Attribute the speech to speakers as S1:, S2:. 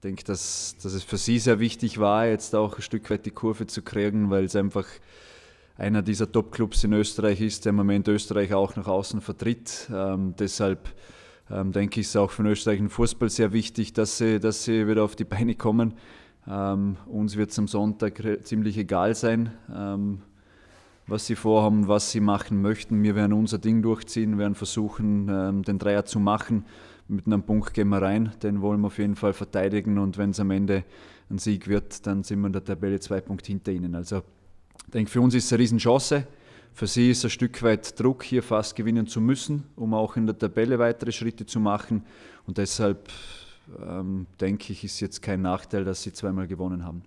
S1: Ich denke, dass, dass es für sie sehr wichtig war, jetzt auch ein Stück weit die Kurve zu kriegen, weil es einfach einer dieser Top-Clubs in Österreich ist, der im Moment Österreich auch nach außen vertritt. Ähm, deshalb ähm, denke ich, ist es auch für den österreichischen Fußball sehr wichtig, dass sie, dass sie wieder auf die Beine kommen. Ähm, uns wird es am Sonntag ziemlich egal sein, ähm, was sie vorhaben, was sie machen möchten. Wir werden unser Ding durchziehen, werden versuchen, ähm, den Dreier zu machen. Mit einem Punkt gehen wir rein, den wollen wir auf jeden Fall verteidigen und wenn es am Ende ein Sieg wird, dann sind wir in der Tabelle zwei Punkte hinter ihnen. Also ich denke, für uns ist es eine Riesenchance. Für sie ist ein Stück weit Druck, hier fast gewinnen zu müssen, um auch in der Tabelle weitere Schritte zu machen. Und deshalb ähm, denke ich, ist jetzt kein Nachteil, dass sie zweimal gewonnen haben.